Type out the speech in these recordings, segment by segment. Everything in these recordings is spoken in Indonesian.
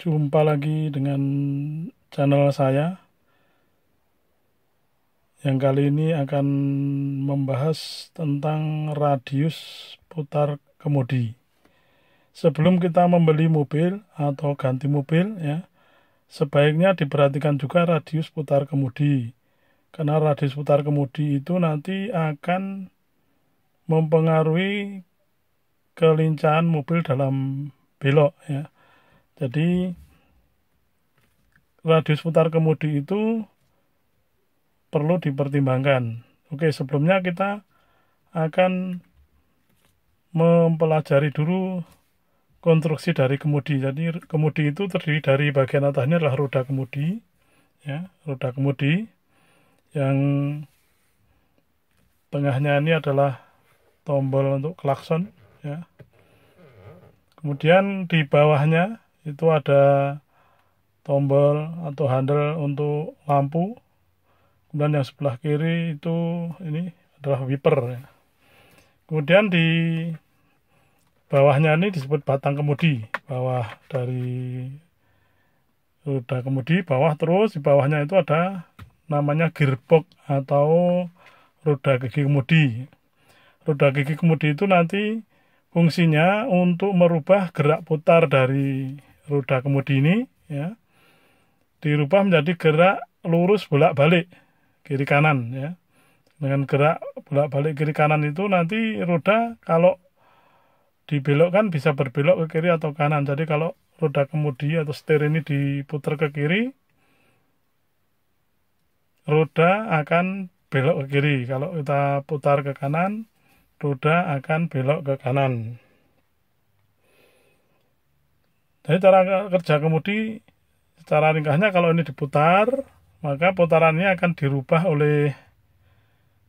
Jumpa lagi dengan channel saya. Yang kali ini akan membahas tentang radius putar kemudi. Sebelum kita membeli mobil atau ganti mobil ya, sebaiknya diperhatikan juga radius putar kemudi. Karena radius putar kemudi itu nanti akan mempengaruhi kelincahan mobil dalam belok ya jadi radius putar kemudi itu perlu dipertimbangkan. Oke, sebelumnya kita akan mempelajari dulu konstruksi dari kemudi. Jadi kemudi itu terdiri dari bagian atasnya adalah roda kemudi, ya, roda kemudi yang tengahnya ini adalah tombol untuk klakson, ya. Kemudian di bawahnya itu ada tombol atau handle untuk lampu kemudian yang sebelah kiri itu ini adalah wiper ya. kemudian di bawahnya ini disebut batang kemudi bawah dari roda kemudi bawah terus di bawahnya itu ada namanya gearbox atau roda gigi kemudi roda gigi kemudi itu nanti fungsinya untuk merubah gerak putar dari roda kemudi ini ya dirubah menjadi gerak lurus bolak-balik kiri kanan ya dengan gerak bolak-balik kiri kanan itu nanti roda kalau dibelokkan bisa berbelok ke kiri atau kanan jadi kalau roda kemudi atau setir ini diputar ke kiri roda akan belok ke kiri kalau kita putar ke kanan roda akan belok ke kanan jadi cara kerja kemudi secara ringkasnya kalau ini diputar maka putarannya akan dirubah oleh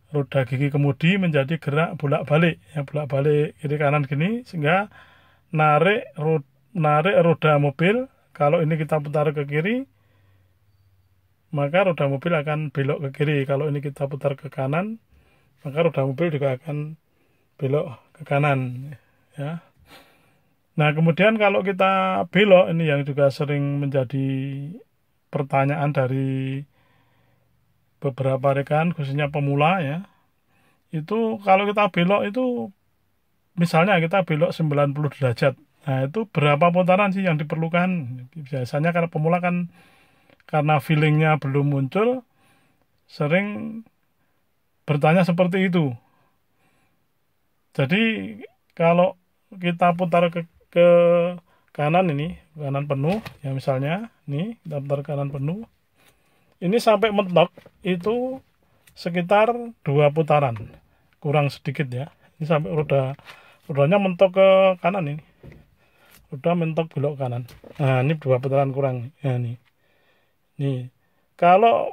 roda gigi kemudi menjadi gerak bolak-balik yang bolak-balik kiri kanan gini sehingga narik roda, narik roda mobil kalau ini kita putar ke kiri maka roda mobil akan belok ke kiri kalau ini kita putar ke kanan maka roda mobil juga akan belok ke kanan ya Nah, kemudian kalau kita belok ini yang juga sering menjadi pertanyaan dari beberapa rekan khususnya pemula ya. Itu kalau kita belok itu misalnya kita belok 90 derajat. Nah, itu berapa putaran sih yang diperlukan? Biasanya karena pemula kan karena feelingnya belum muncul sering bertanya seperti itu. Jadi kalau kita putar ke ke kanan ini kanan penuh ya misalnya nih daftar kanan penuh ini sampai mentok itu sekitar dua putaran kurang sedikit ya ini sampai roda rodanya mentok ke kanan ini roda mentok belok kanan nah ini dua putaran kurang ya nih nih kalau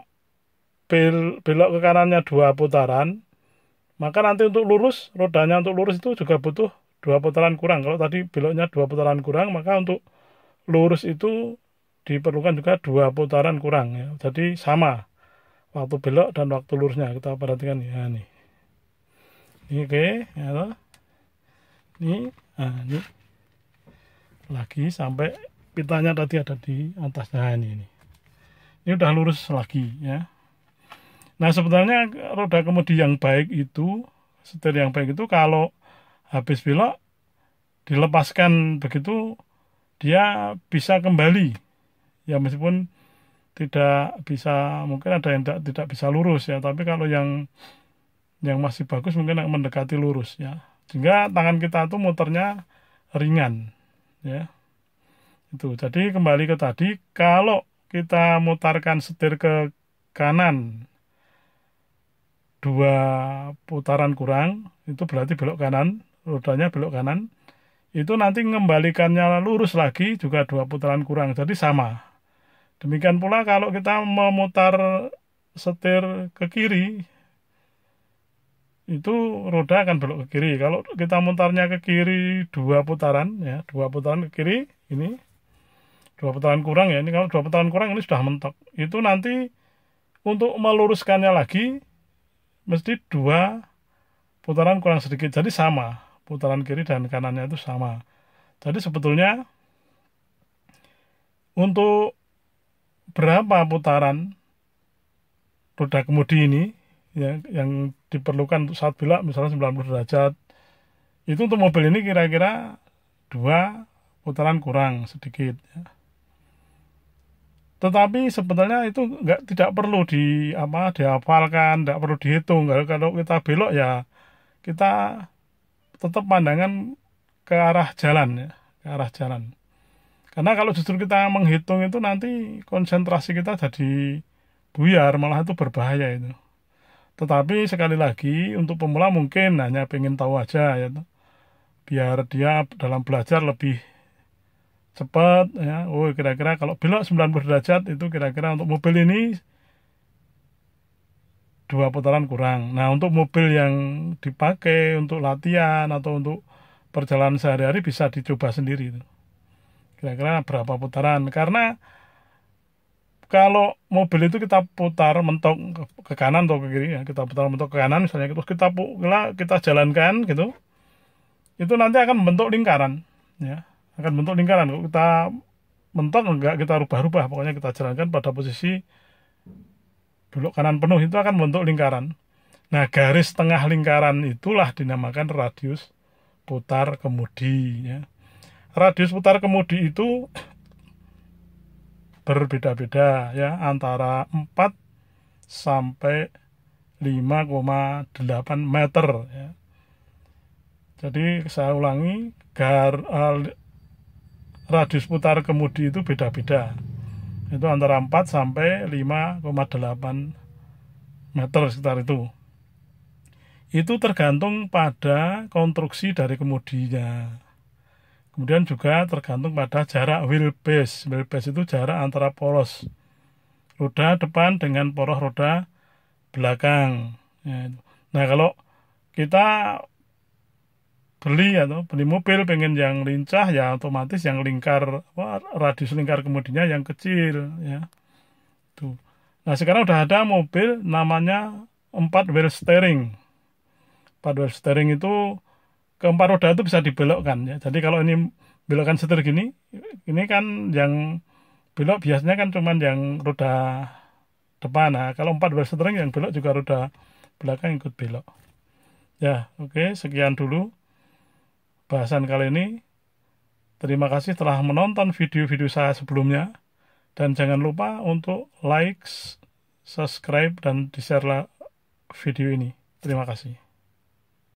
bel, belok ke kanannya dua putaran maka nanti untuk lurus rodanya untuk lurus itu juga butuh dua putaran kurang. Kalau tadi beloknya dua putaran kurang, maka untuk lurus itu diperlukan juga dua putaran kurang. Ya. Jadi sama waktu belok dan waktu lurusnya kita perhatikan ya nih. Ini oke, ya Ini, nah, ini lagi sampai pitanya tadi ada di atasnya ini. Ini, ini udah lurus lagi ya. Nah sebenarnya roda kemudi yang baik itu setir yang baik itu kalau habis belok dilepaskan begitu dia bisa kembali ya meskipun tidak bisa mungkin ada yang tidak, tidak bisa lurus ya tapi kalau yang yang masih bagus mungkin mendekati lurus ya sehingga tangan kita itu muternya ringan ya itu jadi kembali ke tadi kalau kita mutarkan setir ke kanan dua putaran kurang itu berarti belok kanan rodanya belok kanan itu nanti mengembalikannya lurus lagi juga dua putaran kurang jadi sama demikian pula kalau kita memutar setir ke kiri itu roda akan belok ke kiri kalau kita mutarnya ke kiri dua putaran ya dua putaran ke kiri ini dua putaran kurang ya ini kalau dua putaran kurang ini sudah mentok itu nanti untuk meluruskannya lagi mesti dua putaran kurang sedikit jadi sama putaran kiri dan kanannya itu sama. Jadi sebetulnya untuk berapa putaran roda kemudi ini ya, yang diperlukan untuk saat belak misalnya 90 derajat itu untuk mobil ini kira-kira dua putaran kurang sedikit ya. Tetapi sebetulnya itu nggak tidak perlu di apa dihafalkan, nggak perlu dihitung. Kalau kita belok ya kita tetap pandangan ke arah jalan ya, ke arah jalan. Karena kalau justru kita menghitung itu nanti konsentrasi kita jadi buyar, malah itu berbahaya itu. Tetapi sekali lagi untuk pemula mungkin hanya pengen tahu aja ya biar dia dalam belajar lebih cepat ya. Oh kira-kira kalau belok 90 derajat itu kira-kira untuk mobil ini dua putaran kurang. Nah, untuk mobil yang dipakai untuk latihan atau untuk perjalanan sehari-hari bisa dicoba sendiri. Kira-kira berapa putaran? Karena kalau mobil itu kita putar mentok ke kanan atau ke kiri ya, kita putar mentok ke kanan misalnya terus kita kita, kita jalankan gitu. Itu nanti akan membentuk lingkaran ya. Akan bentuk lingkaran. Kalau kita mentok enggak kita rubah-rubah, pokoknya kita jalankan pada posisi belok kanan penuh itu akan bentuk lingkaran. Nah, garis tengah lingkaran itulah dinamakan radius putar kemudi. Ya. Radius putar kemudi itu berbeda-beda ya antara 4 sampai 5,8 meter ya. Jadi saya ulangi gar uh, radius putar kemudi itu beda-beda itu antara 4 sampai 5,8 meter sekitar itu itu tergantung pada konstruksi dari kemudinya kemudian juga tergantung pada jarak wheelbase wheelbase itu jarak antara poros roda depan dengan poros roda belakang ya. nah kalau kita beli atau ya, beli mobil pengen yang lincah ya otomatis yang lingkar apa, radius lingkar kemudinya yang kecil ya tuh nah sekarang udah ada mobil namanya empat wheel steering empat wheel steering itu keempat roda itu bisa dibelokkan ya jadi kalau ini belokan setir gini ini kan yang belok biasanya kan cuman yang roda depan nah kalau empat wheel steering yang belok juga roda belakang ikut belok ya oke okay, sekian dulu bahasan kali ini. Terima kasih telah menonton video-video saya sebelumnya. Dan jangan lupa untuk like, subscribe, dan di-share video ini. Terima kasih.